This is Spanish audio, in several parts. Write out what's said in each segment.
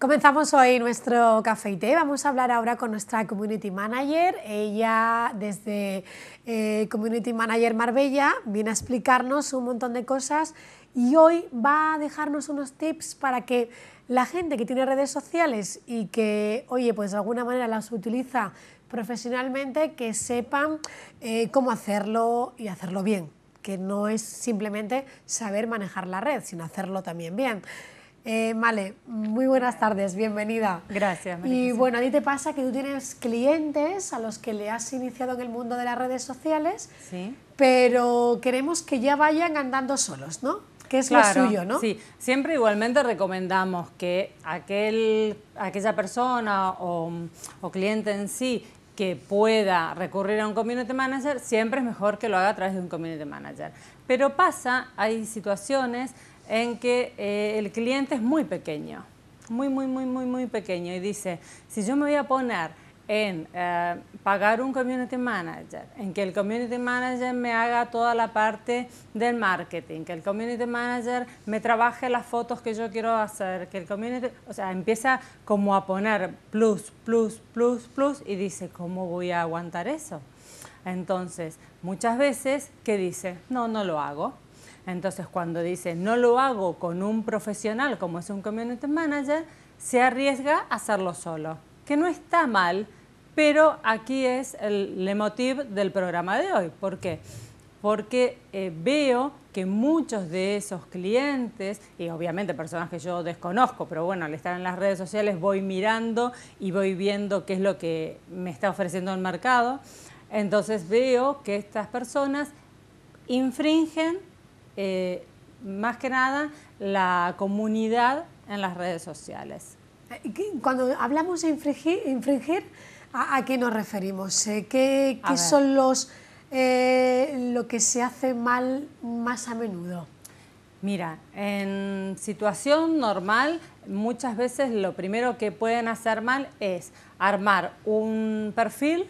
Comenzamos hoy nuestro café y té. Vamos a hablar ahora con nuestra community manager. Ella, desde eh, Community Manager Marbella, viene a explicarnos un montón de cosas y hoy va a dejarnos unos tips para que la gente que tiene redes sociales y que, oye, pues de alguna manera las utiliza profesionalmente que sepan eh, cómo hacerlo y hacerlo bien, que no es simplemente saber manejar la red, sino hacerlo también bien. vale, eh, muy buenas tardes, bienvenida. Gracias. y bueno, a ti te pasa que tú tienes clientes a los que le has iniciado en el mundo de las redes sociales, pero queremos que ya vayan andando solos, ¿no? que es lo suyo, ¿no? Sí, siempre igualmente recomendamos que aquel, aquella persona o, cliente en sí que pueda recurrir a un community manager, siempre es mejor que lo haga a través de un community manager. Pero pasa, hay situaciones en que eh, el cliente es muy pequeño, muy, muy, muy, muy, muy pequeño y dice, si yo me voy a poner en eh, pagar un community manager, en que el community manager me haga toda la parte del marketing, que el community manager me trabaje las fotos que yo quiero hacer, que el community, o sea, empieza como a poner plus, plus, plus, plus y dice, ¿cómo voy a aguantar eso? Entonces, muchas veces que dice, no, no lo hago. Entonces, cuando dice, no lo hago con un profesional como es un community manager, se arriesga a hacerlo solo que no está mal, pero aquí es el leitmotiv del programa de hoy. ¿Por qué? Porque eh, veo que muchos de esos clientes, y obviamente personas que yo desconozco, pero bueno, al estar en las redes sociales voy mirando y voy viendo qué es lo que me está ofreciendo el mercado, entonces veo que estas personas infringen eh, más que nada la comunidad en las redes sociales. Cuando hablamos de infringir, ¿a, qué nos referimos? Eh, ¿Qué, son los eh, lo que se hace mal más a menudo? Mira, en situación normal muchas veces lo primero que pueden hacer mal es armar un perfil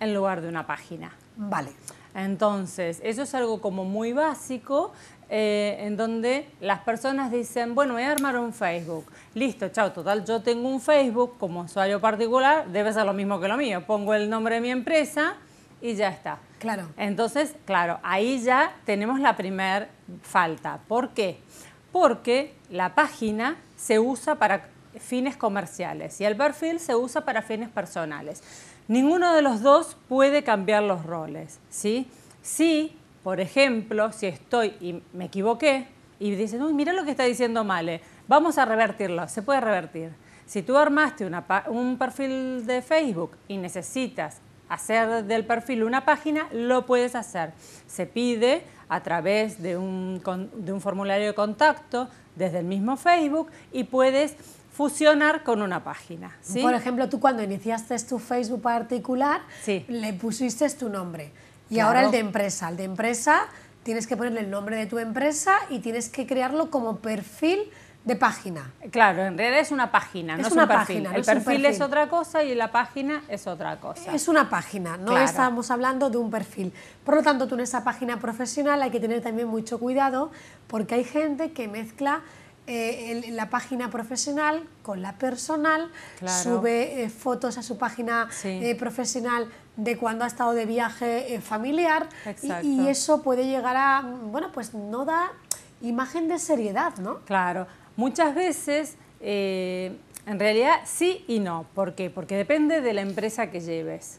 en lugar de una página. Vale. Entonces, eso es algo como muy básico eh, en donde las personas dicen, bueno, voy a armar un Facebook. Listo, chao, total, yo tengo un Facebook como usuario particular, debe ser lo mismo que lo mío. Pongo el nombre de mi empresa y ya está. Claro. Entonces, claro, ahí ya tenemos la primera falta. ¿Por qué? Porque la página se usa para fines comerciales y el perfil se usa para fines personales. Ninguno de los dos puede cambiar los roles, ¿sí? Sí, por ejemplo, si estoy y me equivoqué y dicen, mira lo que está diciendo Male, vamos a revertirlo, se puede revertir. Si tú armaste un perfil de Facebook y necesitas hacer del perfil una página, lo puedes hacer. Se pide a través de un, formulario de contacto desde el mismo Facebook y puedes fusionar con una página. Por ejemplo, tú cuando iniciaste tu Facebook particular, le pusiste tu nombre. Y ahora el de empresa. El de empresa tienes que ponerle el nombre de tu empresa y tienes que crearlo como perfil de página. Claro, en realidad es una página, no es una el perfil, es otra cosa y la página es otra cosa. Es una página, no estamos hablando de un perfil. Por lo tanto, tú en esa página profesional hay que tener también mucho cuidado porque hay gente que mezcla eh, la página profesional con la personal, sube eh, fotos a su página eh, profesional de cuando ha estado de viaje eh, familiar Y, eso puede llegar a, bueno, pues no da imagen de seriedad, ¿no? Claro, muchas veces eh, en realidad sí y no. ¿Por qué? Porque depende de la empresa que lleves.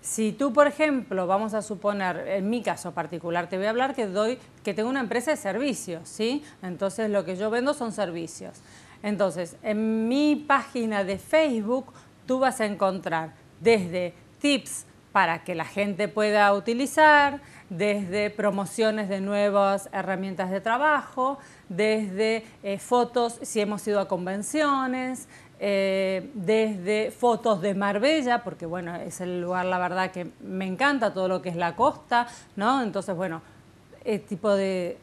Si tú, por ejemplo, vamos a suponer, en mi caso particular, te voy a hablar que doy, que tengo una empresa de servicios, ¿sí? Entonces lo que yo vendo son servicios. Entonces, en mi página de Facebook tú vas a encontrar desde tips para que la gente pueda utilizar, desde promociones de nuevas herramientas de trabajo, desde eh, fotos si hemos ido a convenciones, eh, desde fotos de Marbella, porque bueno, es el lugar, la verdad, que me encanta todo lo que es la costa, ¿no? Entonces, bueno, eh, tipo de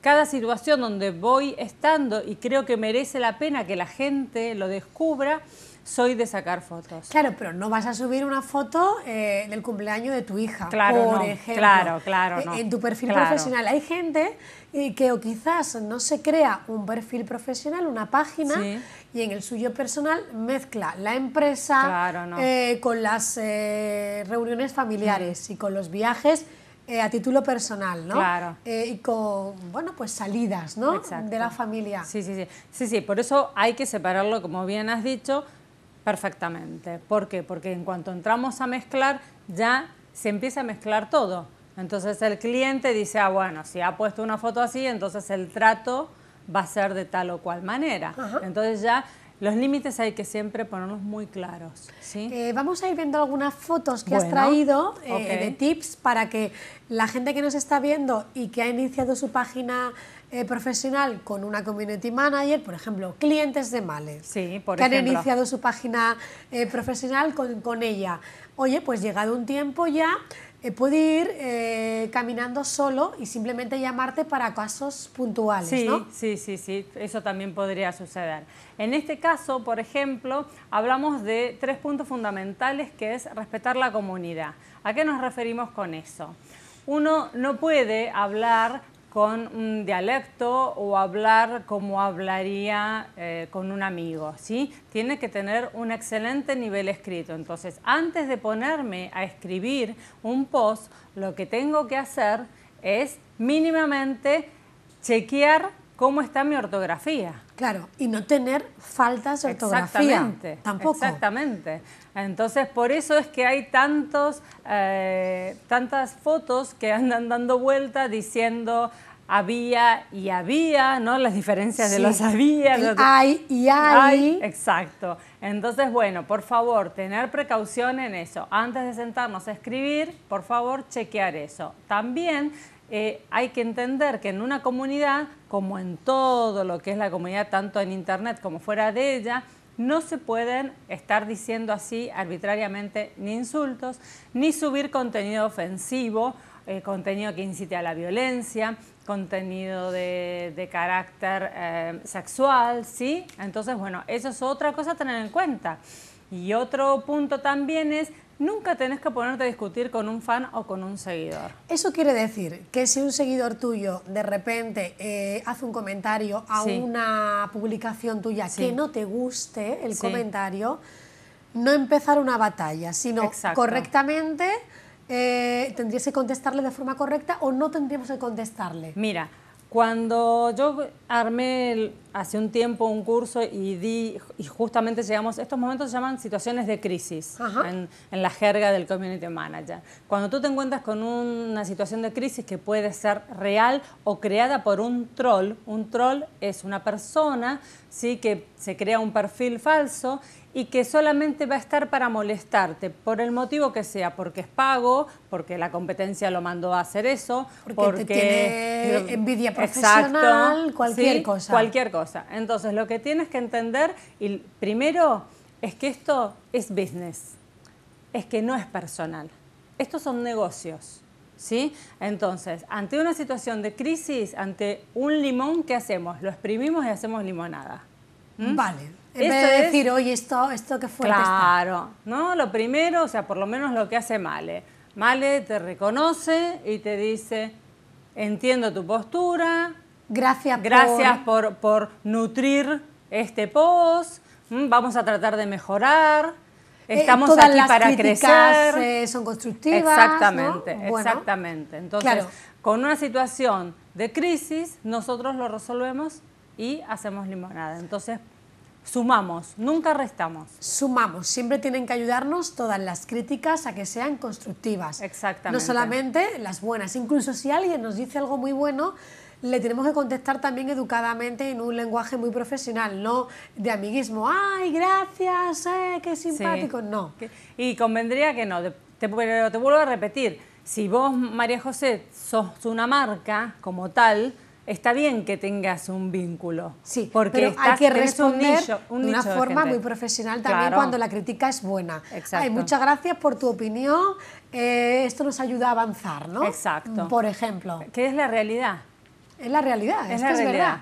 cada situación donde voy estando y creo que merece la pena que la gente lo descubra soy de sacar fotos. Claro, pero no vas a subir una foto eh, del cumpleaños de tu hija, claro, por ejemplo. Claro, claro. Eh, en tu perfil profesional hay gente eh, que o quizás no se crea un perfil profesional, una página, y en el suyo personal mezcla la empresa con las reuniones familiares mm. y con los viajes. a título personal, ¿no? Claro. y con, bueno, pues salidas, ¿no? De la familia. Sí, sí, sí. Sí, sí, por eso hay que separarlo, como bien has dicho, Perfectamente. ¿Por qué? Porque en cuanto entramos a mezclar, ya se empieza a mezclar todo. Entonces el cliente dice, ah, bueno, si ha puesto una foto así, entonces el trato va a ser de tal o cual manera. Entonces ya los límites hay que siempre ponernos muy claros. Eh, vamos a ir viendo algunas fotos que has traído eh, de tips para que la gente que nos está viendo y que ha iniciado su página eh, profesional con una community manager, por ejemplo, clientes de Males, que han iniciado su página eh, profesional con, ella. Oye, pues llegado un tiempo ya eh, puede ir caminando solo y simplemente llamarte para casos puntuales. Sí, sí, sí, sí, eso también podría suceder. En este caso, por ejemplo, hablamos de tres puntos fundamentales que es respetar la comunidad. ¿A qué nos referimos con eso? Uno no puede hablar con un dialecto o hablar como hablaría eh, con un amigo, ¿sí? Tiene que tener un excelente nivel escrito. Entonces, antes de ponerme a escribir un post, lo que tengo que hacer es mínimamente chequear cómo está mi ortografía. Claro, y no tener faltas de Exactamente. Tampoco. Exactamente. Entonces, por eso es que hay tantos, eh, tantas fotos que andan dando vuelta diciendo había y había, ¿no? Las diferencias de los había. Hay y hay. Exacto. Entonces, bueno, por favor, tener precaución en eso. Antes de sentarnos a escribir, por favor, chequear eso. También eh, hay que entender que en una comunidad como en todo lo que es la comunidad, tanto en Internet como fuera de ella, no se pueden estar diciendo así arbitrariamente ni insultos, ni subir contenido ofensivo, eh, contenido que incite a la violencia, contenido de, carácter eh, sexual, ¿sí? Entonces, bueno, eso es otra cosa a tener en cuenta. Y otro punto también es Nunca tenés que ponerte a discutir con un fan o con un seguidor. Eso quiere decir que si un seguidor tuyo de repente eh, hace un comentario a una publicación tuya que no te guste el comentario, no empezar una batalla, sino correctamente eh, tendrías que contestarle de forma correcta o no tendríamos que contestarle. Mira, cuando yo armé el, hace un tiempo un curso y di, y justamente llegamos, estos momentos se llaman situaciones de crisis en, la jerga del community manager. Cuando tú te encuentras con una situación de crisis que puede ser real o creada por un troll, un troll es una persona ¿sí? que se crea un perfil falso y que solamente va a estar para molestarte, por el motivo que sea, porque es pago, porque la competencia lo mandó a hacer eso, porque, tiene envidia profesional, Cualquier cosa. Entonces, lo que tienes que entender, y primero, es que esto es business, es que no es personal. Estos son negocios. ¿Sí? Entonces, ante una situación de crisis, ante un limón, ¿qué hacemos? Lo exprimimos y hacemos limonada. ¿Mm? Vale. En vez de decir, es... oye, esto, esto que fue. Claro, ¿no? Lo primero, o sea, por lo menos lo que hace Male. Male te reconoce y te dice, entiendo tu postura, Gracias, por... nutrir este post. Mm, vamos a tratar de mejorar. Eh, Estamos aquí para crecer. Eh, son constructivas. Exactamente, exactamente. Entonces, con una situación de crisis, nosotros lo resolvemos y hacemos limonada. Entonces, sumamos, nunca restamos. Sumamos, siempre tienen que ayudarnos todas las críticas a que sean constructivas. Exactamente. No solamente las buenas, incluso si alguien nos dice algo muy bueno, le tenemos que contestar también educadamente en un lenguaje muy profesional, no de amiguismo, ay, gracias, eh, qué simpático, no. Y convendría que no, te, te vuelvo a repetir, si vos, María José, sos una marca como tal, está bien que tengas un vínculo. Sí, porque hay que responder de una forma muy profesional también cuando la crítica es buena. Exacto. Ay, muchas gracias por tu opinión, eh, esto nos ayuda a avanzar, ¿no? Exacto. Por ejemplo. ¿Qué es la realidad? es la realidad, es, la verdad.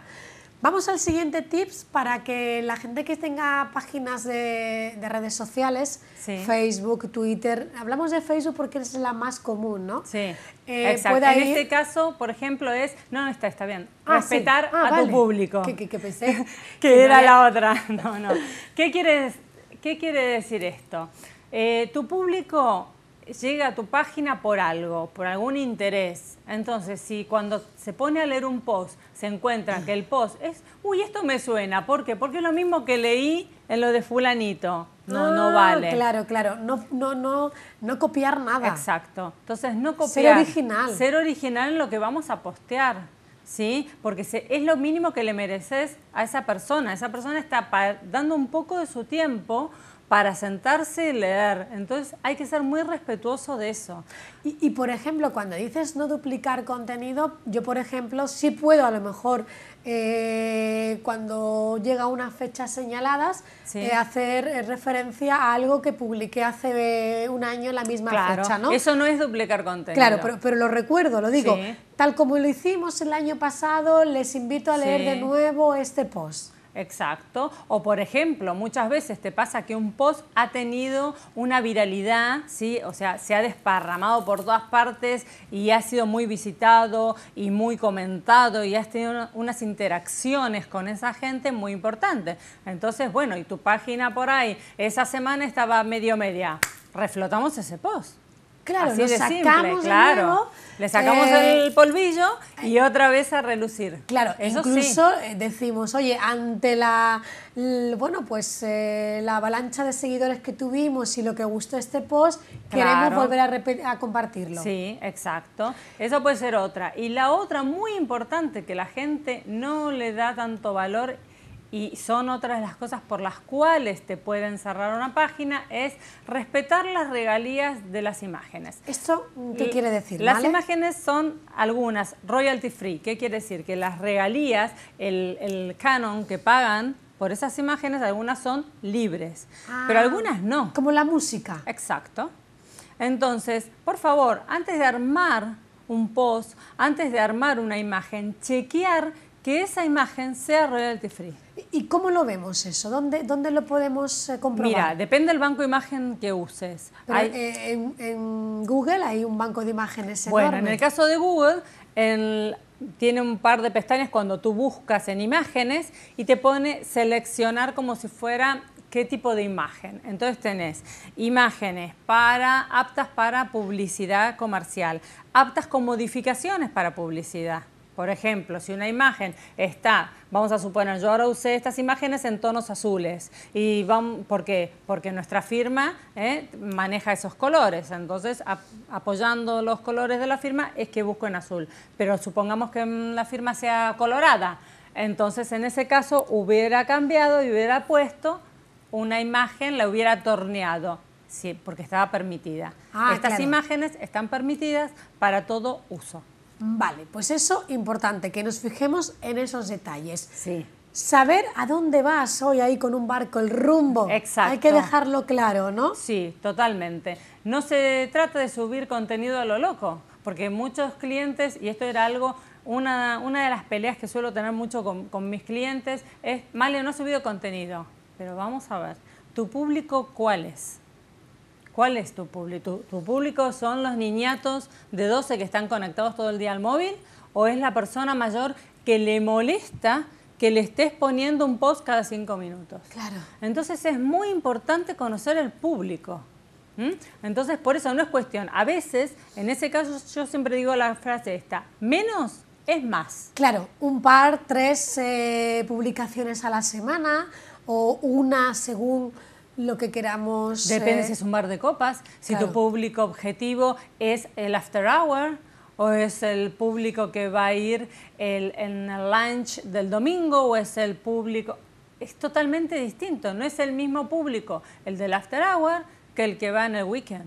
Vamos al siguiente tips para que la gente que tenga páginas de, redes sociales, Facebook, Twitter, hablamos de Facebook porque es la más común, ¿no? Sí. Eh, Exacto. en este caso, por ejemplo, es. No, está, está bien. Ah, Respetar ah, a tu público. Que, que, que pensé. que era la otra. No, no. ¿Qué, quieres, ¿Qué quiere decir esto? Eh, tu público llega a tu página por algo, por algún interés. Entonces, si cuando se pone a leer un post, se encuentra que el post es, uy, esto me suena, ¿por qué? Porque es lo mismo que leí en lo de fulanito. No, no ah, vale. Claro, claro. No, no, no, no copiar nada. Exacto. Entonces, no copiar. Ser original. Ser original en lo que vamos a postear. ¿Sí? Porque es lo mínimo que le mereces a esa persona. Esa persona está dando un poco de su tiempo para sentarse y leer. Entonces hay que ser muy respetuoso de eso. Y, por ejemplo, cuando dices no duplicar contenido, yo por ejemplo sí puedo a lo mejor eh, cuando llega unas fecha señaladas eh, hacer eh, referencia a algo que publiqué hace un año en la misma fecha, ¿no? Eso no es duplicar contenido. Claro, pero, lo recuerdo, lo digo. Tal como lo hicimos el año pasado, les invito a leer de nuevo este post. Exacto. O por ejemplo, muchas veces te pasa que un post ha tenido una viralidad, ¿sí? O sea, se ha desparramado por todas partes y ha sido muy visitado y muy comentado y has tenido unas interacciones con esa gente muy importantes. Entonces, bueno, y tu página por ahí, esa semana estaba medio media. Reflotamos ese post. Claro, Así de claro. Le sacamos eh, el polvillo y eh, otra vez a relucir. Claro, incluso eh, decimos, oye, ante la, bueno, pues la avalancha de seguidores que tuvimos y lo que gustó este post, queremos volver a compartirlo. Sí, exacto. Eso puede ser otra. Y la otra muy importante que la gente no le da tanto valor y son otras de las cosas por las cuales te pueden cerrar una página, es respetar las regalías de las imágenes. ¿Eso qué quiere decir? Las imágenes son algunas royalty free. ¿Qué quiere decir? Que las regalías, el, canon que pagan por esas imágenes, algunas son libres, ah, pero algunas no. Como la música. Exacto. Entonces, por favor, antes de armar un post, antes de armar una imagen, chequear que esa imagen sea royalty free. ¿Y cómo lo vemos eso? ¿Dónde, dónde lo podemos eh, comprobar? Mira, depende del banco de imagen que uses. Pero en, Google hay un banco de imágenes enorme. Bueno, en el caso de Google, tiene un par de pestañas cuando tú buscas en imágenes y te pone seleccionar como si fuera qué tipo de imagen. Entonces tenés imágenes para aptas para publicidad comercial, aptas con modificaciones para publicidad. Por ejemplo, si una imagen está, vamos a suponer, yo ahora usé estas imágenes en tonos azules. Y ¿Por qué? Porque nuestra firma ¿eh? maneja esos colores. Entonces, apoyando los colores de la firma es que busco en azul. Pero supongamos que mm, la firma sea colorada. Entonces, en ese caso, hubiera cambiado y hubiera puesto una imagen, la hubiera torneado. porque estaba permitida. Ah, estas imágenes están permitidas para todo uso. Vale, pues eso importante, que nos fijemos en esos detalles. Sí. Saber a dónde vas hoy ahí con un barco, el rumbo. Hay que dejarlo claro, ¿no? Sí, totalmente. No se trata de subir contenido a lo loco, porque muchos clientes, y esto era algo una, de las peleas que suelo tener mucho con, mis clientes es, vale, no he subido contenido, pero vamos a ver, ¿tu público cuál es? ¿Cuál es tu público? ¿Tu, público son los niñatos de 12 que están conectados todo el día al móvil? ¿O es la persona mayor que le molesta que le estés poniendo un post cada cinco minutos? Claro. Entonces es muy importante conocer el público. Entonces por eso no es cuestión. A veces, en ese caso yo siempre digo la frase esta, menos es más. Claro, un par, tres eh, publicaciones a la semana o una según lo que queramos. Depende eh, si es un bar de copas, si tu público objetivo es el after hour o es el público que va a ir en el lunch del domingo o es el público... Es totalmente distinto, no es el mismo público el del after hour que el que va en el weekend.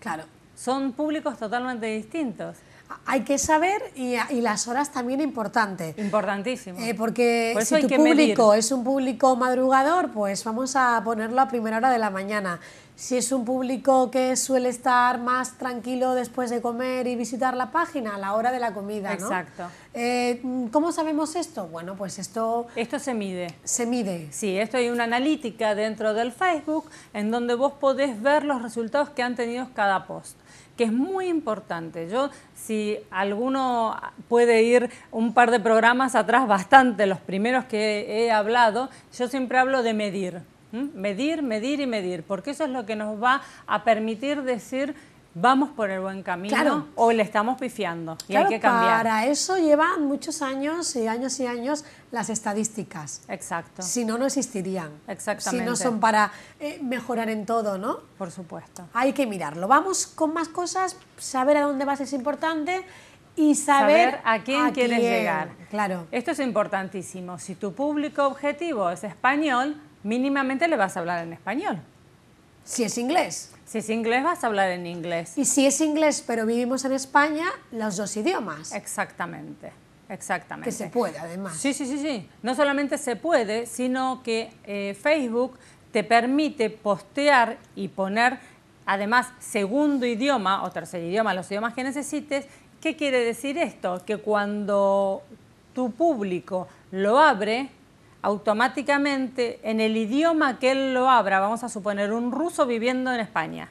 Claro. Son públicos totalmente distintos hay que saber y, las horas también importante. Importantísimo. Eh, porque si tu público es un público madrugador, pues vamos a ponerlo a primera hora de la mañana. Si es un público que suele estar más tranquilo después de comer y visitar la página, a la hora de la comida, ¿no? Exacto. Eh, ¿Cómo sabemos esto? Bueno, pues esto... Esto se mide. Se mide. Sí, esto hay una analítica dentro del Facebook en donde vos podés ver los resultados que han tenido cada post que es muy importante. Yo, si alguno puede ir un par de programas atrás, bastante, los primeros que he hablado, yo siempre hablo de medir. Medir, medir y medir, porque eso es lo que nos va a permitir decir vamos por el buen camino o le estamos pifiando y hay que cambiar. Para eso llevan muchos años y años y años las estadísticas. Exacto. Si no, no existirían. Exactamente. Si no son para eh, mejorar en todo, ¿no? Por supuesto. Hay que mirarlo. Vamos con más cosas, saber a dónde vas es importante y saber, a quién quieres llegar. Claro. Esto es importantísimo. Si tu público objetivo es español, mínimamente le vas a hablar en español. Si es inglés. Si es inglés, vas a hablar en inglés. Y si es inglés, pero vivimos en España, los dos idiomas. Exactamente, exactamente. Que se puede, además. Sí, sí, sí, sí. No solamente se puede, sino que eh, Facebook te permite postear y poner, además, segundo idioma o tercer idioma, los idiomas que necesites. ¿Qué quiere decir esto? Que cuando tu público lo abre, automáticamente en el idioma que él lo abra, vamos a suponer un ruso viviendo en España,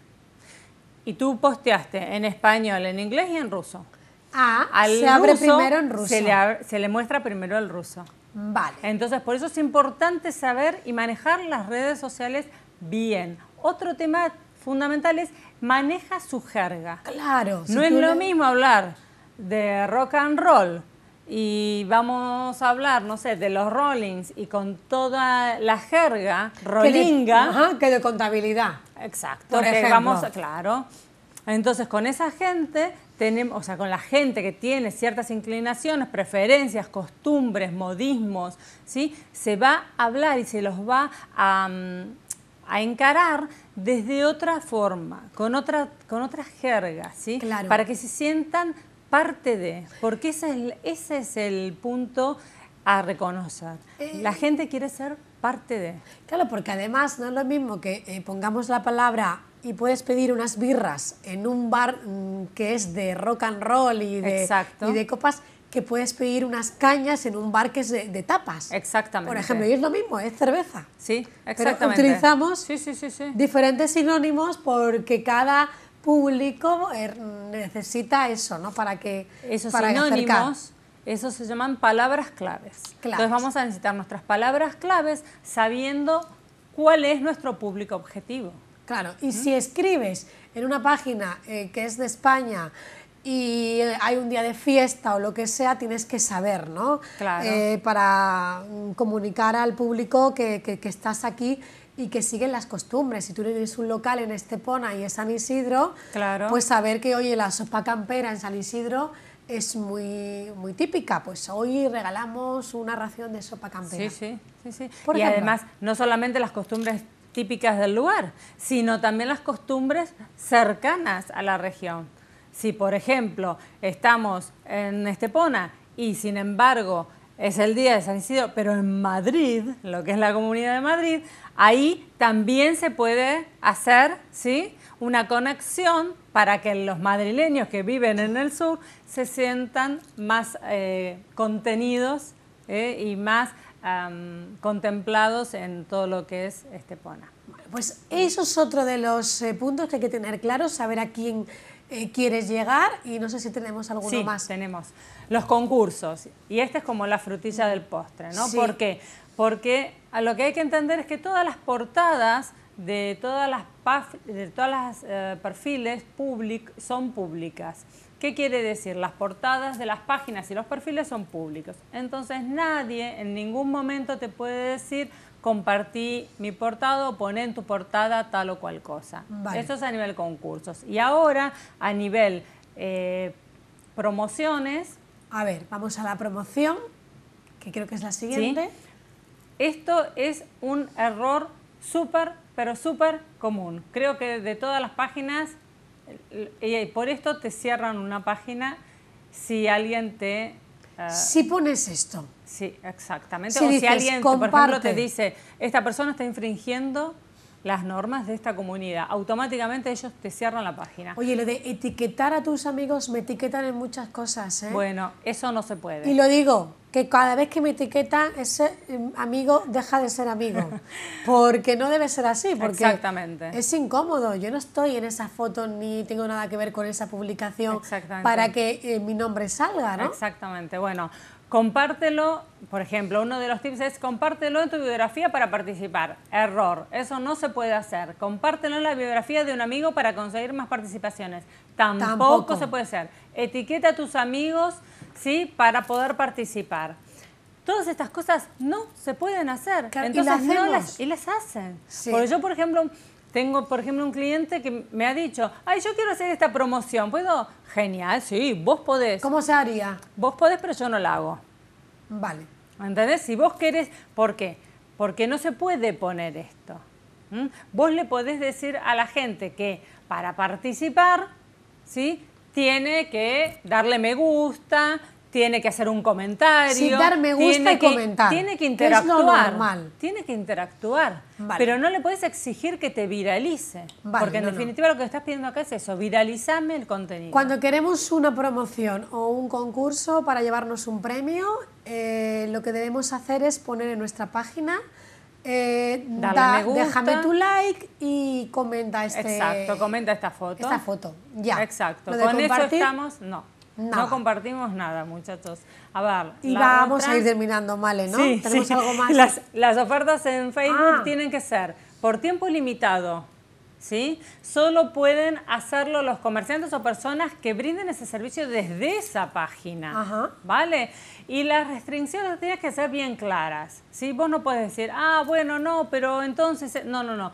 y tú posteaste en español, en inglés y en ruso. Ah, se abre primero en ruso. Se le, muestra primero el ruso. Vale. Entonces, por eso es importante saber y manejar las redes sociales bien. Otro tema fundamental es maneja su jerga. Claro. No es lo mismo hablar de rock and roll y vamos a hablar, no sé, de los Rollings y con toda la jerga rollinga. Que de, contabilidad. Exacto. Vamos, claro. Entonces, con esa gente, tenemos, o sea, con la gente que tiene ciertas inclinaciones, preferencias, costumbres, modismos, ¿sí? Se va a hablar y se los va a, mm, a encarar desde otra forma, con otra, con otra jerga, ¿sí? Claro. Para que se sientan parte de, porque ese es, ese es el punto a reconocer. Eh, la gente quiere ser parte de. Claro, porque además no es lo mismo que eh, pongamos la palabra y puedes pedir unas birras en un bar mm, que es de rock and roll y de, y de copas que puedes pedir unas cañas en un bar que es de, tapas. Exactamente. Por ejemplo, y es lo mismo, es cerveza. Sí, exactamente. Pero utilizamos diferentes sinónimos porque cada público eh, necesita eso, ¿no? Para que esos para sinónimos, eso se llaman palabras claves. Entonces vamos a necesitar nuestras palabras claves sabiendo cuál es nuestro público objetivo. Claro, y si escribes en una página eh, que es de España y eh, hay un día de fiesta o lo que sea, tienes que saber, ¿no? Claro. para mm, comunicar al público que, que estás aquí y que siguen las costumbres. Si tú tienes un local en Estepona y es San Isidro, claro. pues saber que, oye, la sopa campera en San Isidro es muy, muy típica. Pues hoy regalamos una ración de sopa campera. Sí, sí, sí. sí. y además, no solamente las costumbres típicas del lugar, sino también las costumbres cercanas a la región. Si, por ejemplo, estamos en Estepona y, sin embargo, es el día de San Isidro, pero en Madrid, lo que es la comunidad de Madrid, ahí también se puede hacer ¿sí? una conexión para que los madrileños que viven en el sur se sientan más eh, contenidos eh, y más contemplados en todo lo que es Estepona. Pues eso es otro de los eh, puntos que hay que tener claro, saber a quién eh, quieres llegar y no sé si tenemos alguno sí, más. tenemos. Los concursos. Y esta es como la frutilla del postre, ¿no? ¿Por qué? Porque a lo que hay que entender es que todas las portadas de todas las, de todas las eh, perfiles public son públicas. ¿Qué quiere decir? Las portadas de las páginas y los perfiles son públicos. Entonces nadie en ningún momento te puede decir compartí mi portado, poné en tu portada tal o cual cosa. Eso es a nivel concursos. Y ahora, a nivel eh, promociones. A ver, vamos a la promoción, que creo que es la siguiente. Esto es un error súper, pero súper común. Creo que de todas las páginas, y eh, eh, por esto te cierran una página si alguien te Ah. si pones esto. Sí, exactamente. o si alguien, por ejemplo, te dice, esta persona está infringiendo las normas de esta comunidad. Automáticamente ellos te cierran la página. Oye, lo de etiquetar a tus amigos, me etiquetan en muchas cosas, ¿eh? Bueno, eso no se puede. Y lo digo, que cada vez que me etiquetan, ese em, amigo deja de ser amigo. Porque no debe ser así, porque Exactamente. es incómodo. Yo no estoy en esa foto ni tengo nada que ver con esa publicación para que eh, mi nombre salga, ¿no? Exactamente. Bueno, compártelo, por ejemplo, uno de los tips es compártelo en tu biografía para participar. Error, eso no se puede hacer. Compártelo en la biografía de un amigo para conseguir más participaciones. Tampoco, se puede hacer. Etiqueta a tus amigos, ¿sí? Para poder participar. Todas estas cosas no se pueden hacer. Entonces ¿Y las y las hacen. Porque yo, por ejemplo, tengo, por ejemplo, un cliente que me ha dicho, ay, yo quiero hacer esta promoción, ¿puedo? Genial, sí, vos podés. ¿Cómo se haría? Vos podés, pero yo no la hago. Vale. ¿Entendés? Si vos querés, ¿por qué? Porque no se puede poner esto. Vos le podés decir a la gente que para participar, ¿sí? Tiene que darle me gusta, tiene que hacer un comentario. Sí, y que, comentar. Tiene que interactuar. Tiene que interactuar. Pero no le puedes exigir que te viralice. porque en definitiva lo que estás pidiendo acá es eso, viralizarme el contenido. Cuando queremos una promoción o un concurso para llevarnos un premio, eh, lo que debemos hacer es poner en nuestra página eh, Déjame tu like y comenta este. Exacto, comenta esta foto. Esta foto, ya. Exacto. Con eso estamos. No. No compartimos nada, muchachos. A ver. Y vamos a ir terminando, mal ¿no? Tenemos algo más. Las, ofertas en Facebook ah. tienen que ser por tiempo limitado. ¿Sí? Solo pueden hacerlo los comerciantes o personas que brinden ese servicio desde esa página. ¿Vale? Y las restricciones tienes que ser bien claras. ¿sí? Vos no puedes decir, ah, bueno, no, pero entonces. Eh, no, no, no.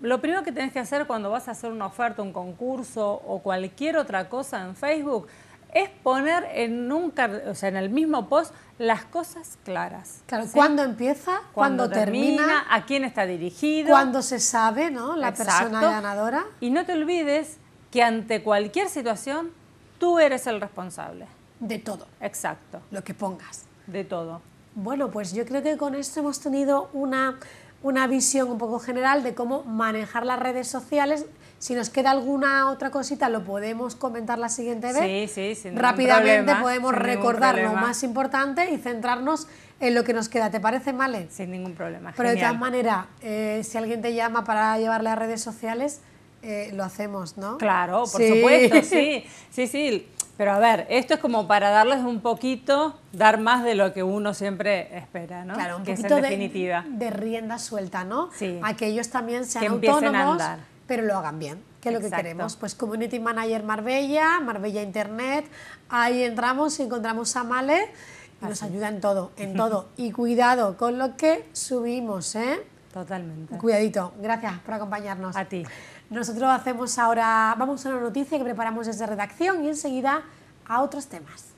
Lo primero que tenés que hacer cuando vas a hacer una oferta, un concurso o cualquier otra cosa en Facebook es poner en un, o sea, en el mismo post las cosas claras. Claro, ¿cuándo empieza? ¿Cuándo, termina, ¿A quién está dirigido? ¿Cuándo se sabe, no? La persona ganadora. Y no te olvides que ante cualquier situación tú eres el responsable. De todo. Exacto. Lo que pongas. De todo. Bueno, pues yo creo que con esto hemos tenido una una visión un poco general de cómo manejar las redes sociales. Si nos queda alguna otra cosita, lo podemos comentar la siguiente vez. Sí, sí, sin Rápidamente podemos recordar lo más importante y centrarnos en lo que nos queda. ¿Te parece, Male? Sin ningún problema. Pero de todas maneras, eh, si alguien te llama para llevarle a redes sociales, eh, lo hacemos, ¿no? Claro, por supuesto, sí. Sí, sí. Pero a ver, esto es como para darles un poquito, dar más de lo que uno siempre espera, ¿no? Claro, un poquito definitiva. De, rienda suelta, ¿no? Sí. A que ellos también sean autónomos, pero lo hagan bien, que es lo que queremos. Pues Community Manager Marbella, Marbella Internet, ahí entramos y encontramos a Male, y nos ayuda en todo, en todo. Y cuidado con lo que subimos, ¿eh? Totalmente. Cuidadito. Gracias por acompañarnos. A ti. Nosotros hacemos ahora, vamos a una noticia que preparamos desde redacción y enseguida a otros temas.